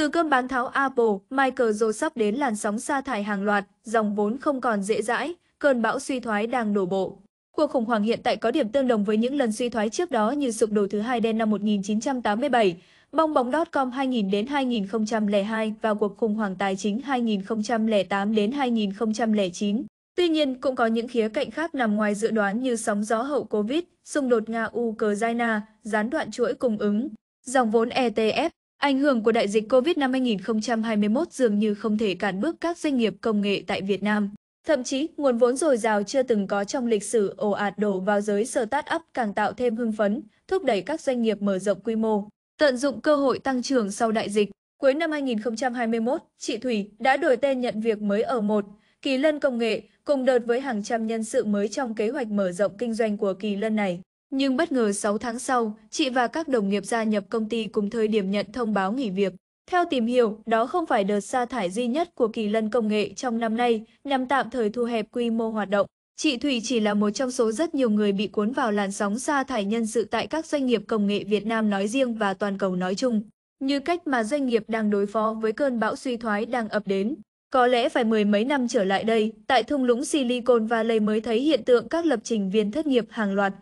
Từ cơm bán tháo Apple, Michael Joe sắp đến làn sóng sa thải hàng loạt, dòng vốn không còn dễ dãi, cơn bão suy thoái đang đổ bộ. Cuộc khủng hoảng hiện tại có điểm tương đồng với những lần suy thoái trước đó như sụp đổ thứ hai đen năm 1987, bong bóng .com 2000 đến 2002 và cuộc khủng hoảng tài chính 2008 đến 2009. Tuy nhiên, cũng có những khía cạnh khác nằm ngoài dự đoán như sóng gió hậu Covid, xung đột Nga-Ukraine, gián đoạn chuỗi cung ứng, dòng vốn ETF, Ảnh hưởng của đại dịch Covid năm 2021 dường như không thể cản bước các doanh nghiệp công nghệ tại Việt Nam. Thậm chí, nguồn vốn dồi dào chưa từng có trong lịch sử ồ ạt đổ vào giới start-up càng tạo thêm hưng phấn, thúc đẩy các doanh nghiệp mở rộng quy mô, tận dụng cơ hội tăng trưởng sau đại dịch. Cuối năm 2021, chị Thủy đã đổi tên nhận việc mới ở một Kỳ Lân Công nghệ, cùng đợt với hàng trăm nhân sự mới trong kế hoạch mở rộng kinh doanh của Kỳ Lân này. Nhưng bất ngờ 6 tháng sau, chị và các đồng nghiệp gia nhập công ty cùng thời điểm nhận thông báo nghỉ việc. Theo tìm hiểu, đó không phải đợt sa thải duy nhất của kỳ lân công nghệ trong năm nay, nhằm tạm thời thu hẹp quy mô hoạt động. Chị Thủy chỉ là một trong số rất nhiều người bị cuốn vào làn sóng sa thải nhân sự tại các doanh nghiệp công nghệ Việt Nam nói riêng và toàn cầu nói chung. Như cách mà doanh nghiệp đang đối phó với cơn bão suy thoái đang ập đến. Có lẽ phải mười mấy năm trở lại đây, tại thung lũng Silicon Valley mới thấy hiện tượng các lập trình viên thất nghiệp hàng loạt,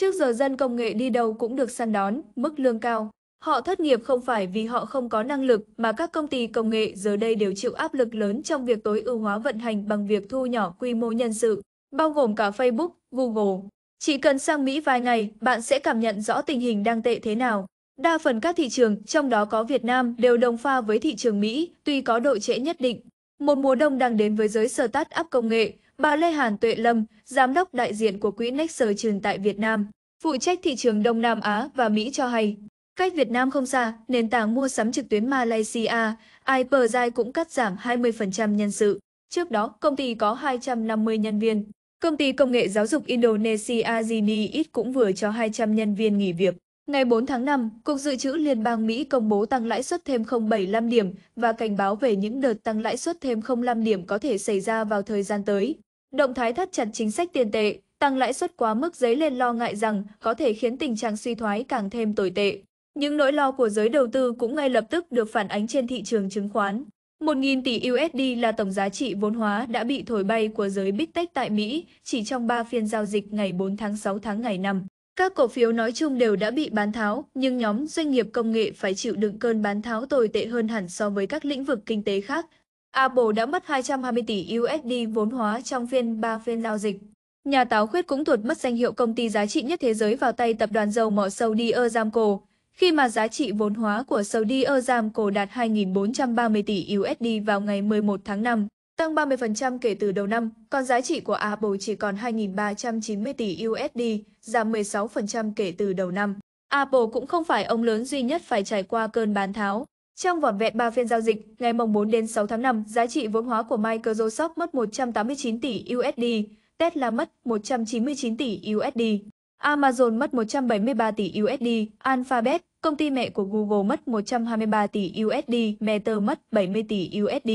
Trước giờ dân công nghệ đi đâu cũng được săn đón, mức lương cao. Họ thất nghiệp không phải vì họ không có năng lực mà các công ty công nghệ giờ đây đều chịu áp lực lớn trong việc tối ưu hóa vận hành bằng việc thu nhỏ quy mô nhân sự, bao gồm cả Facebook, Google. Chỉ cần sang Mỹ vài ngày, bạn sẽ cảm nhận rõ tình hình đang tệ thế nào. Đa phần các thị trường, trong đó có Việt Nam, đều đồng pha với thị trường Mỹ, tuy có độ trễ nhất định. Một mùa đông đang đến với giới startup công nghệ, Bà Lê Hàn Tuệ Lâm, giám đốc đại diện của quỹ Nexer Trường tại Việt Nam, phụ trách thị trường Đông Nam Á và Mỹ cho hay, cách Việt Nam không xa, nền tảng mua sắm trực tuyến Malaysia, Iperzai cũng cắt giảm 20% nhân sự. Trước đó, công ty có 250 nhân viên. Công ty công nghệ giáo dục Indonesia Geniit cũng vừa cho 200 nhân viên nghỉ việc. Ngày 4 tháng 5, Cục Dự trữ Liên bang Mỹ công bố tăng lãi suất thêm 0,75 điểm và cảnh báo về những đợt tăng lãi suất thêm 0,5 điểm có thể xảy ra vào thời gian tới. Động thái thắt chặt chính sách tiền tệ, tăng lãi suất quá mức dấy lên lo ngại rằng có thể khiến tình trạng suy thoái càng thêm tồi tệ. Những nỗi lo của giới đầu tư cũng ngay lập tức được phản ánh trên thị trường chứng khoán. 1.000 tỷ USD là tổng giá trị vốn hóa đã bị thổi bay của giới Big Tech tại Mỹ chỉ trong 3 phiên giao dịch ngày 4 tháng 6 tháng ngày 5. Các cổ phiếu nói chung đều đã bị bán tháo, nhưng nhóm doanh nghiệp công nghệ phải chịu đựng cơn bán tháo tồi tệ hơn hẳn so với các lĩnh vực kinh tế khác Apple đã mất 220 tỷ USD vốn hóa trong phiên 3 phiên giao dịch. Nhà táo khuyết cũng tuột mất danh hiệu công ty giá trị nhất thế giới vào tay tập đoàn dầu mỏ Saudi Aramco, khi mà giá trị vốn hóa của Saudi Aramco đạt 2.430 tỷ USD vào ngày 11 tháng 5, tăng 30% kể từ đầu năm, còn giá trị của Apple chỉ còn 2.390 tỷ USD, giảm 16% kể từ đầu năm. Apple cũng không phải ông lớn duy nhất phải trải qua cơn bán tháo. Trong vỏn vẹn 3 phiên giao dịch, ngày mùng 4 đến 6 tháng 5, giá trị vốn hóa của Microsoft mất 189 tỷ USD, Tesla mất 199 tỷ USD, Amazon mất 173 tỷ USD, Alphabet, công ty mẹ của Google mất 123 tỷ USD, Meta mất 70 tỷ USD.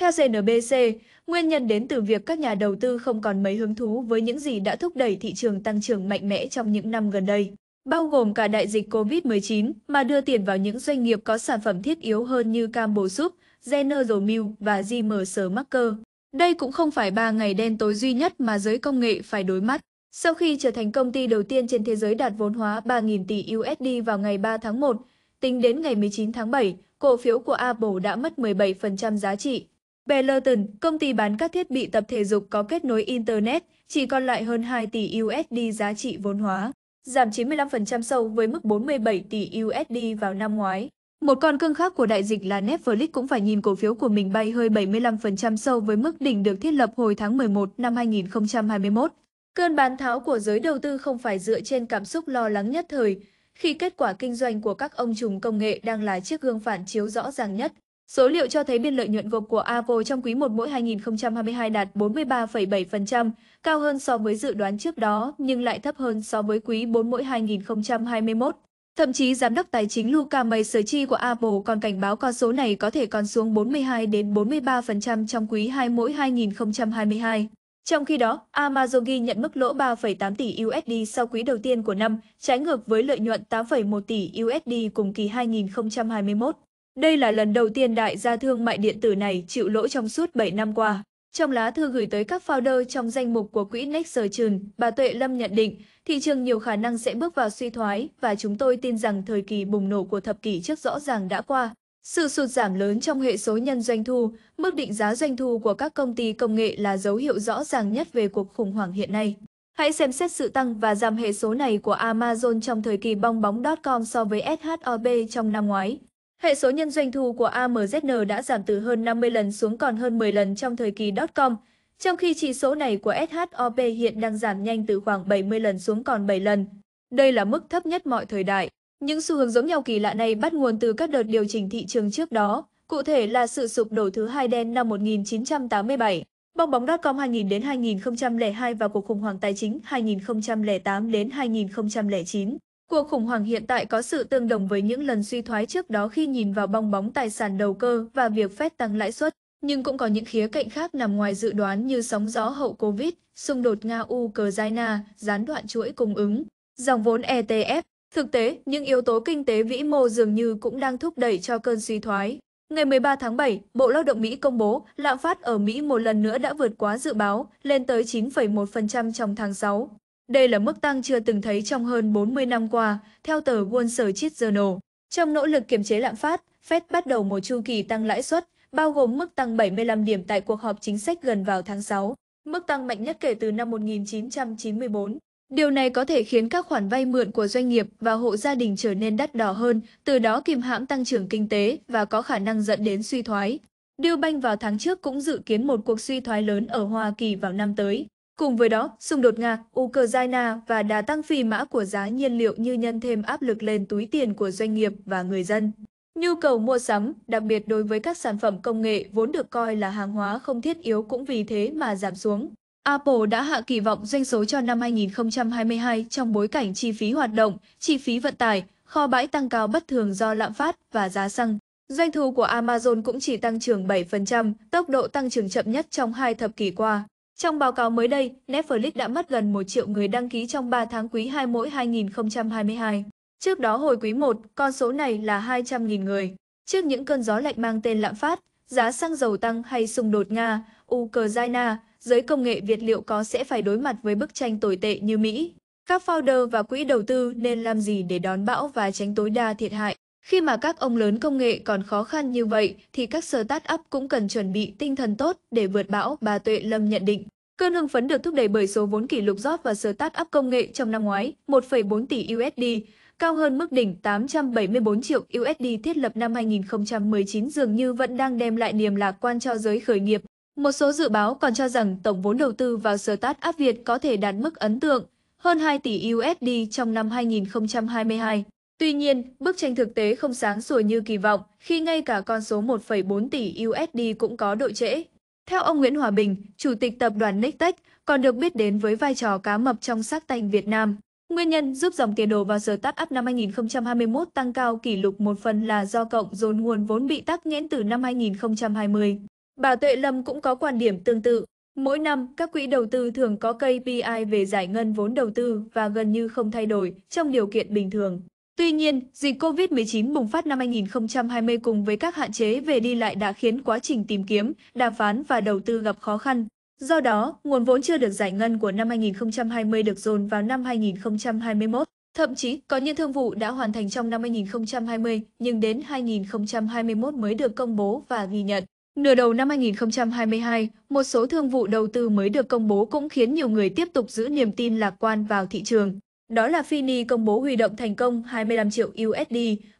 Theo CNBC, nguyên nhân đến từ việc các nhà đầu tư không còn mấy hứng thú với những gì đã thúc đẩy thị trường tăng trưởng mạnh mẽ trong những năm gần đây bao gồm cả đại dịch COVID-19, mà đưa tiền vào những doanh nghiệp có sản phẩm thiết yếu hơn như Campbell Soup, General Mills và JM Smucker. Đây cũng không phải ba ngày đen tối duy nhất mà giới công nghệ phải đối mắt. Sau khi trở thành công ty đầu tiên trên thế giới đạt vốn hóa 3.000 tỷ USD vào ngày 3 tháng 1, tính đến ngày 19 tháng 7, cổ phiếu của Apple đã mất 17% giá trị. Peloton, công ty bán các thiết bị tập thể dục có kết nối Internet, chỉ còn lại hơn 2 tỷ USD giá trị vốn hóa giảm 95% sâu với mức 47 tỷ USD vào năm ngoái. Một con cưng khác của đại dịch là Netflix cũng phải nhìn cổ phiếu của mình bay hơi 75% sâu với mức đỉnh được thiết lập hồi tháng 11 năm 2021. Cơn bán tháo của giới đầu tư không phải dựa trên cảm xúc lo lắng nhất thời, khi kết quả kinh doanh của các ông trùm công nghệ đang là chiếc gương phản chiếu rõ ràng nhất. Số liệu cho thấy biên lợi nhuận gộp của Avo trong quý 1 mỗi 2022 đạt 43,7%, cao hơn so với dự đoán trước đó nhưng lại thấp hơn so với quý 4 mỗi 2021. Thậm chí giám đốc tài chính Luca Maserchi của Apple còn cảnh báo con số này có thể còn xuống 42 đến 43% trong quý 2 mỗi 2022. Trong khi đó, Amazon ghi nhận mức lỗ 3,8 tỷ USD sau quý đầu tiên của năm, trái ngược với lợi nhuận 8,1 tỷ USD cùng kỳ 2021. Đây là lần đầu tiên đại gia thương mại điện tử này chịu lỗ trong suốt 7 năm qua. Trong lá thư gửi tới các founder trong danh mục của quỹ Next Chun, bà Tuệ Lâm nhận định thị trường nhiều khả năng sẽ bước vào suy thoái và chúng tôi tin rằng thời kỳ bùng nổ của thập kỷ trước rõ ràng đã qua. Sự sụt giảm lớn trong hệ số nhân doanh thu, mức định giá doanh thu của các công ty công nghệ là dấu hiệu rõ ràng nhất về cuộc khủng hoảng hiện nay. Hãy xem xét sự tăng và giảm hệ số này của Amazon trong thời kỳ bong bóng .com so với SHOB trong năm ngoái. Hệ số nhân doanh thu của AMZN đã giảm từ hơn 50 lần xuống còn hơn 10 lần trong thời kỳ dot-com, trong khi chỉ số này của SHOP hiện đang giảm nhanh từ khoảng 70 lần xuống còn 7 lần. Đây là mức thấp nhất mọi thời đại. Những xu hướng giống nhau kỳ lạ này bắt nguồn từ các đợt điều chỉnh thị trường trước đó, cụ thể là sự sụp đổ thứ hai đen năm 1987, bong bóng dot-com 2000 đến 2002 và cuộc khủng hoảng tài chính 2008 đến 2009. Cuộc khủng hoảng hiện tại có sự tương đồng với những lần suy thoái trước đó khi nhìn vào bong bóng tài sản đầu cơ và việc phép tăng lãi suất, nhưng cũng có những khía cạnh khác nằm ngoài dự đoán như sóng gió hậu Covid, xung đột Nga-Ukraine, gián đoạn chuỗi cung ứng, dòng vốn ETF. Thực tế, những yếu tố kinh tế vĩ mô dường như cũng đang thúc đẩy cho cơn suy thoái. Ngày 13 tháng 7, Bộ Lao động Mỹ công bố lạm phát ở Mỹ một lần nữa đã vượt quá dự báo, lên tới 9,1% trong tháng 6. Đây là mức tăng chưa từng thấy trong hơn 40 năm qua, theo tờ Wall Street Journal. Trong nỗ lực kiềm chế lạm phát, Fed bắt đầu một chu kỳ tăng lãi suất, bao gồm mức tăng 75 điểm tại cuộc họp chính sách gần vào tháng 6, mức tăng mạnh nhất kể từ năm 1994. Điều này có thể khiến các khoản vay mượn của doanh nghiệp và hộ gia đình trở nên đắt đỏ hơn, từ đó kìm hãm tăng trưởng kinh tế và có khả năng dẫn đến suy thoái. Điều Banh vào tháng trước cũng dự kiến một cuộc suy thoái lớn ở Hoa Kỳ vào năm tới. Cùng với đó, xung đột Nga, Ukraine và đà tăng phi mã của giá nhiên liệu như nhân thêm áp lực lên túi tiền của doanh nghiệp và người dân. Nhu cầu mua sắm, đặc biệt đối với các sản phẩm công nghệ vốn được coi là hàng hóa không thiết yếu cũng vì thế mà giảm xuống. Apple đã hạ kỳ vọng doanh số cho năm 2022 trong bối cảnh chi phí hoạt động, chi phí vận tải, kho bãi tăng cao bất thường do lạm phát và giá xăng. Doanh thu của Amazon cũng chỉ tăng trưởng 7%, tốc độ tăng trưởng chậm nhất trong hai thập kỷ qua. Trong báo cáo mới đây, Netflix đã mất gần 1 triệu người đăng ký trong 3 tháng quý 2 mỗi 2022. Trước đó hồi quý 1, con số này là 200.000 người. Trước những cơn gió lạnh mang tên lạm phát, giá xăng dầu tăng hay xung đột Nga, Ukraine, giới công nghệ Việt liệu có sẽ phải đối mặt với bức tranh tồi tệ như Mỹ. Các founder và quỹ đầu tư nên làm gì để đón bão và tránh tối đa thiệt hại? Khi mà các ông lớn công nghệ còn khó khăn như vậy thì các start-up cũng cần chuẩn bị tinh thần tốt để vượt bão, bà Tuệ Lâm nhận định. Cơn hưng phấn được thúc đẩy bởi số vốn kỷ lục rót và start-up công nghệ trong năm ngoái 1,4 tỷ USD, cao hơn mức đỉnh 874 triệu USD thiết lập năm 2019 dường như vẫn đang đem lại niềm lạc quan cho giới khởi nghiệp. Một số dự báo còn cho rằng tổng vốn đầu tư vào start-up Việt có thể đạt mức ấn tượng hơn 2 tỷ USD trong năm 2022. Tuy nhiên, bức tranh thực tế không sáng sủa như kỳ vọng khi ngay cả con số 1,4 tỷ USD cũng có độ trễ. Theo ông Nguyễn Hòa Bình, Chủ tịch tập đoàn Nextech, còn được biết đến với vai trò cá mập trong sắc tành Việt Nam. Nguyên nhân giúp dòng tiền đổ vào giờ tắt up năm 2021 tăng cao kỷ lục một phần là do cộng dồn nguồn vốn bị tắc nghẽn từ năm 2020. Bà Tuệ Lâm cũng có quan điểm tương tự. Mỗi năm, các quỹ đầu tư thường có KPI về giải ngân vốn đầu tư và gần như không thay đổi trong điều kiện bình thường. Tuy nhiên, dịch COVID-19 bùng phát năm 2020 cùng với các hạn chế về đi lại đã khiến quá trình tìm kiếm, đàm phán và đầu tư gặp khó khăn. Do đó, nguồn vốn chưa được giải ngân của năm 2020 được dồn vào năm 2021. Thậm chí, có những thương vụ đã hoàn thành trong năm 2020 nhưng đến 2021 mới được công bố và ghi nhận. Nửa đầu năm 2022, một số thương vụ đầu tư mới được công bố cũng khiến nhiều người tiếp tục giữ niềm tin lạc quan vào thị trường. Đó là Fini công bố huy động thành công 25 triệu USD,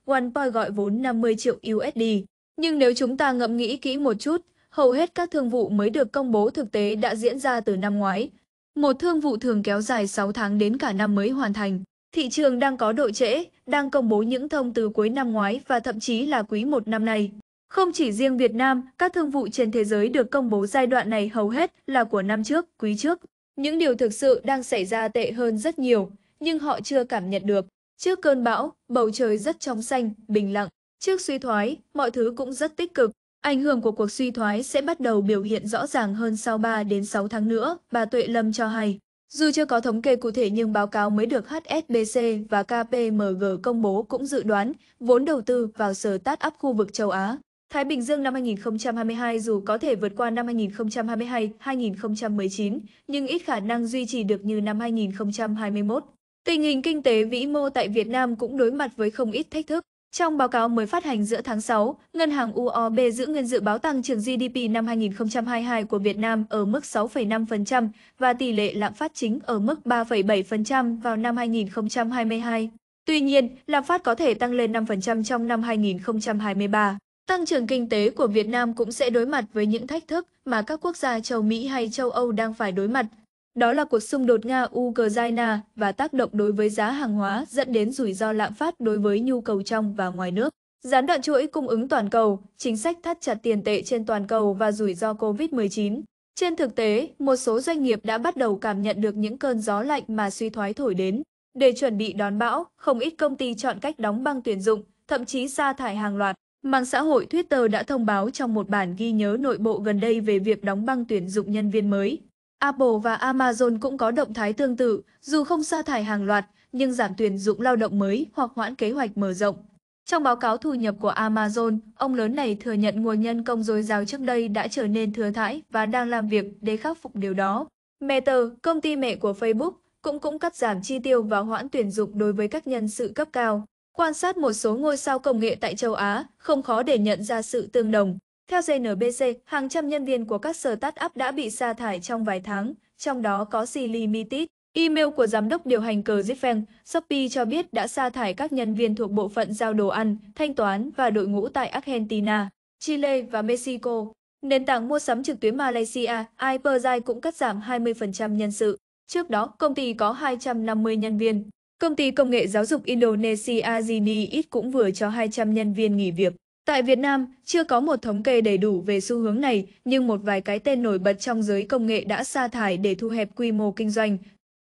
OnePoint gọi vốn 50 triệu USD. Nhưng nếu chúng ta ngẫm nghĩ kỹ một chút, hầu hết các thương vụ mới được công bố thực tế đã diễn ra từ năm ngoái. Một thương vụ thường kéo dài 6 tháng đến cả năm mới hoàn thành. Thị trường đang có độ trễ, đang công bố những thông từ cuối năm ngoái và thậm chí là quý một năm nay. Không chỉ riêng Việt Nam, các thương vụ trên thế giới được công bố giai đoạn này hầu hết là của năm trước, quý trước. Những điều thực sự đang xảy ra tệ hơn rất nhiều nhưng họ chưa cảm nhận được. Trước cơn bão, bầu trời rất trong xanh, bình lặng. Trước suy thoái, mọi thứ cũng rất tích cực. Ảnh hưởng của cuộc suy thoái sẽ bắt đầu biểu hiện rõ ràng hơn sau 3 đến 6 tháng nữa, bà Tuệ Lâm cho hay. Dù chưa có thống kê cụ thể nhưng báo cáo mới được HSBC và KPMG công bố cũng dự đoán vốn đầu tư vào sở tát áp khu vực châu Á. Thái Bình Dương năm 2022 dù có thể vượt qua năm 2022-2019, nhưng ít khả năng duy trì được như năm 2021. Tình hình kinh tế vĩ mô tại Việt Nam cũng đối mặt với không ít thách thức. Trong báo cáo mới phát hành giữa tháng 6, Ngân hàng UOB giữ nguyên dự báo tăng trưởng GDP năm 2022 của Việt Nam ở mức 6,5% và tỷ lệ lạm phát chính ở mức 3,7% vào năm 2022. Tuy nhiên, lạm phát có thể tăng lên 5% trong năm 2023. Tăng trưởng kinh tế của Việt Nam cũng sẽ đối mặt với những thách thức mà các quốc gia châu Mỹ hay châu Âu đang phải đối mặt đó là cuộc xung đột Nga-Ukraine và tác động đối với giá hàng hóa dẫn đến rủi ro lạm phát đối với nhu cầu trong và ngoài nước. Gián đoạn chuỗi cung ứng toàn cầu, chính sách thắt chặt tiền tệ trên toàn cầu và rủi ro COVID-19. Trên thực tế, một số doanh nghiệp đã bắt đầu cảm nhận được những cơn gió lạnh mà suy thoái thổi đến. Để chuẩn bị đón bão, không ít công ty chọn cách đóng băng tuyển dụng, thậm chí sa thải hàng loạt. Mạng xã hội Twitter đã thông báo trong một bản ghi nhớ nội bộ gần đây về việc đóng băng tuyển dụng nhân viên mới. Apple và Amazon cũng có động thái tương tự, dù không sa thải hàng loạt, nhưng giảm tuyển dụng lao động mới hoặc hoãn kế hoạch mở rộng. Trong báo cáo thu nhập của Amazon, ông lớn này thừa nhận nguồn nhân công dồi dào trước đây đã trở nên thừa thãi và đang làm việc để khắc phục điều đó. Meta, công ty mẹ của Facebook, cũng cũng cắt giảm chi tiêu và hoãn tuyển dụng đối với các nhân sự cấp cao. Quan sát một số ngôi sao công nghệ tại châu Á, không khó để nhận ra sự tương đồng. Theo CNBC, hàng trăm nhân viên của các startup đã bị sa thải trong vài tháng, trong đó có C Limited. Email của giám đốc điều hành cờ Zipfeng, Shopee cho biết đã sa thải các nhân viên thuộc bộ phận giao đồ ăn, thanh toán và đội ngũ tại Argentina, Chile và Mexico. Nền tảng mua sắm trực tuyến Malaysia, Iperzai cũng cắt giảm 20% nhân sự. Trước đó, công ty có 250 nhân viên. Công ty công nghệ giáo dục Indonesia Geniit cũng vừa cho 200 nhân viên nghỉ việc. Tại Việt Nam, chưa có một thống kê đầy đủ về xu hướng này, nhưng một vài cái tên nổi bật trong giới công nghệ đã sa thải để thu hẹp quy mô kinh doanh.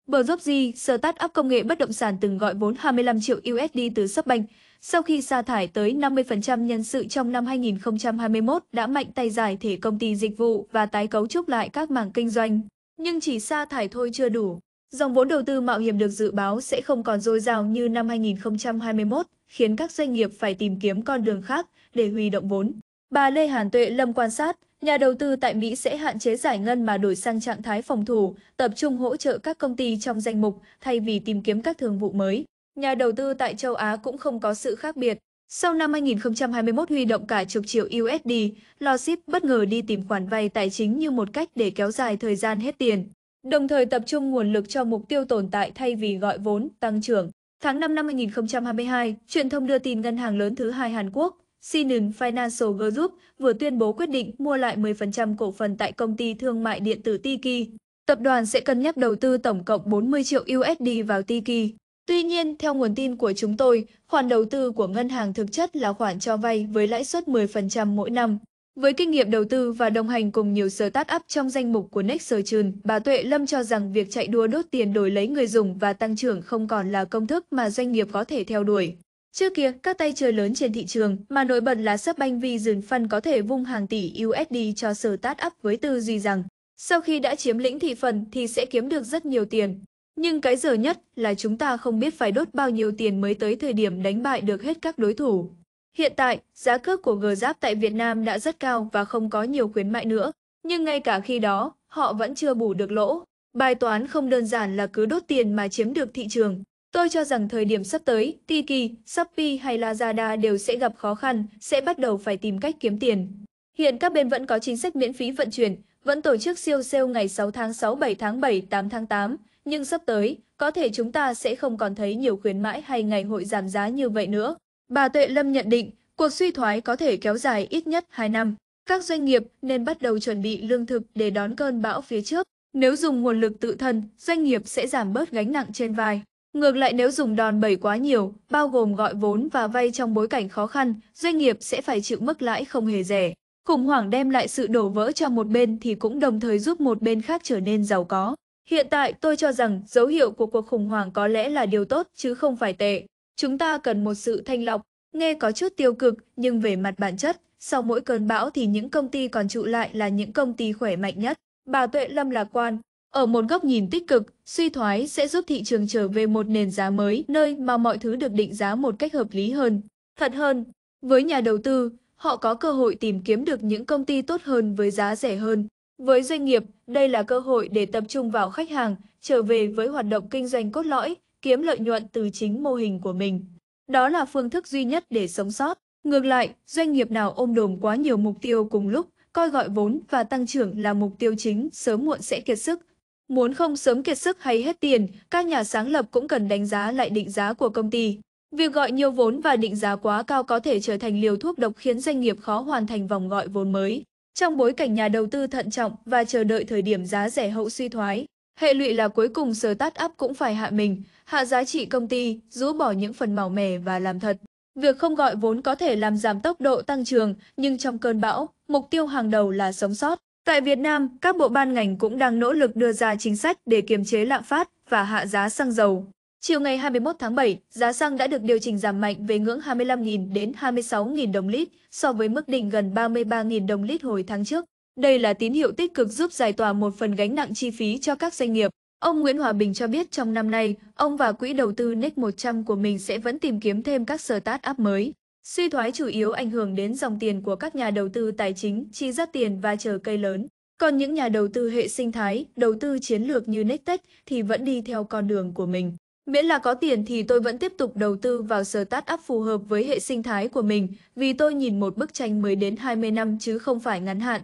Brzozzi, startup công nghệ bất động sản từng gọi vốn 25 triệu USD từ Softbank, sau khi sa thải tới 50% nhân sự trong năm 2021 đã mạnh tay giải thể công ty dịch vụ và tái cấu trúc lại các mảng kinh doanh. Nhưng chỉ sa thải thôi chưa đủ. Dòng vốn đầu tư mạo hiểm được dự báo sẽ không còn dồi dào như năm 2021, khiến các doanh nghiệp phải tìm kiếm con đường khác để huy động vốn. Bà Lê Hàn Tuệ Lâm quan sát, nhà đầu tư tại Mỹ sẽ hạn chế giải ngân mà đổi sang trạng thái phòng thủ, tập trung hỗ trợ các công ty trong danh mục thay vì tìm kiếm các thương vụ mới. Nhà đầu tư tại châu Á cũng không có sự khác biệt. Sau năm 2021 huy động cả chục triệu USD, Loship bất ngờ đi tìm khoản vay tài chính như một cách để kéo dài thời gian hết tiền đồng thời tập trung nguồn lực cho mục tiêu tồn tại thay vì gọi vốn tăng trưởng. Tháng 5 năm 2022, truyền thông đưa tin ngân hàng lớn thứ hai Hàn Quốc, Sinan Financial Group, vừa tuyên bố quyết định mua lại 10% cổ phần tại công ty thương mại điện tử Tiki. Tập đoàn sẽ cân nhắc đầu tư tổng cộng 40 triệu USD vào Tiki. Tuy nhiên, theo nguồn tin của chúng tôi, khoản đầu tư của ngân hàng thực chất là khoản cho vay với lãi suất 10% mỗi năm. Với kinh nghiệm đầu tư và đồng hành cùng nhiều startup trong danh mục của Next Surgeon, bà Tuệ Lâm cho rằng việc chạy đua đốt tiền đổi lấy người dùng và tăng trưởng không còn là công thức mà doanh nghiệp có thể theo đuổi. Trước kia, các tay chơi lớn trên thị trường mà nổi bật là sub banh vi dừng phân có thể vung hàng tỷ USD cho startup với tư duy rằng sau khi đã chiếm lĩnh thị phần thì sẽ kiếm được rất nhiều tiền. Nhưng cái giờ nhất là chúng ta không biết phải đốt bao nhiêu tiền mới tới thời điểm đánh bại được hết các đối thủ. Hiện tại, giá cước của gờ giáp tại Việt Nam đã rất cao và không có nhiều khuyến mại nữa, nhưng ngay cả khi đó, họ vẫn chưa bù được lỗ. Bài toán không đơn giản là cứ đốt tiền mà chiếm được thị trường. Tôi cho rằng thời điểm sắp tới, Tiki, Shopee hay Lazada đều sẽ gặp khó khăn, sẽ bắt đầu phải tìm cách kiếm tiền. Hiện các bên vẫn có chính sách miễn phí vận chuyển, vẫn tổ chức siêu sale ngày 6 tháng 6, 7 tháng 7, 8 tháng 8, nhưng sắp tới, có thể chúng ta sẽ không còn thấy nhiều khuyến mãi hay ngày hội giảm giá như vậy nữa. Bà Tuệ Lâm nhận định cuộc suy thoái có thể kéo dài ít nhất 2 năm. Các doanh nghiệp nên bắt đầu chuẩn bị lương thực để đón cơn bão phía trước. Nếu dùng nguồn lực tự thân, doanh nghiệp sẽ giảm bớt gánh nặng trên vai. Ngược lại nếu dùng đòn bẩy quá nhiều, bao gồm gọi vốn và vay trong bối cảnh khó khăn, doanh nghiệp sẽ phải chịu mức lãi không hề rẻ. Khủng hoảng đem lại sự đổ vỡ cho một bên thì cũng đồng thời giúp một bên khác trở nên giàu có. Hiện tại tôi cho rằng dấu hiệu của cuộc khủng hoảng có lẽ là điều tốt chứ không phải tệ. Chúng ta cần một sự thanh lọc, nghe có chút tiêu cực nhưng về mặt bản chất, sau mỗi cơn bão thì những công ty còn trụ lại là những công ty khỏe mạnh nhất. Bà Tuệ Lâm lạc quan, ở một góc nhìn tích cực, suy thoái sẽ giúp thị trường trở về một nền giá mới nơi mà mọi thứ được định giá một cách hợp lý hơn, thật hơn. Với nhà đầu tư, họ có cơ hội tìm kiếm được những công ty tốt hơn với giá rẻ hơn. Với doanh nghiệp, đây là cơ hội để tập trung vào khách hàng, trở về với hoạt động kinh doanh cốt lõi, kiếm lợi nhuận từ chính mô hình của mình. Đó là phương thức duy nhất để sống sót. Ngược lại, doanh nghiệp nào ôm đồm quá nhiều mục tiêu cùng lúc, coi gọi vốn và tăng trưởng là mục tiêu chính, sớm muộn sẽ kiệt sức. Muốn không sớm kiệt sức hay hết tiền, các nhà sáng lập cũng cần đánh giá lại định giá của công ty. Việc gọi nhiều vốn và định giá quá cao có thể trở thành liều thuốc độc khiến doanh nghiệp khó hoàn thành vòng gọi vốn mới. Trong bối cảnh nhà đầu tư thận trọng và chờ đợi thời điểm giá rẻ hậu suy thoái, Hệ lụy là cuối cùng sở tát áp cũng phải hạ mình, hạ giá trị công ty, rũ bỏ những phần màu mẻ và làm thật. Việc không gọi vốn có thể làm giảm tốc độ tăng trưởng, nhưng trong cơn bão, mục tiêu hàng đầu là sống sót. Tại Việt Nam, các bộ ban ngành cũng đang nỗ lực đưa ra chính sách để kiềm chế lạm phát và hạ giá xăng dầu. Chiều ngày 21 tháng 7, giá xăng đã được điều chỉnh giảm mạnh về ngưỡng 25.000 đến 26.000 đồng lít so với mức đỉnh gần 33.000 đồng lít hồi tháng trước. Đây là tín hiệu tích cực giúp giải tỏa một phần gánh nặng chi phí cho các doanh nghiệp. Ông Nguyễn Hòa Bình cho biết trong năm nay, ông và quỹ đầu tư NIC 100 của mình sẽ vẫn tìm kiếm thêm các start-up mới. Suy thoái chủ yếu ảnh hưởng đến dòng tiền của các nhà đầu tư tài chính, chi rất tiền và chờ cây lớn. Còn những nhà đầu tư hệ sinh thái, đầu tư chiến lược như Nectech thì vẫn đi theo con đường của mình. Miễn là có tiền thì tôi vẫn tiếp tục đầu tư vào startup phù hợp với hệ sinh thái của mình vì tôi nhìn một bức tranh mới đến 20 năm chứ không phải ngắn hạn.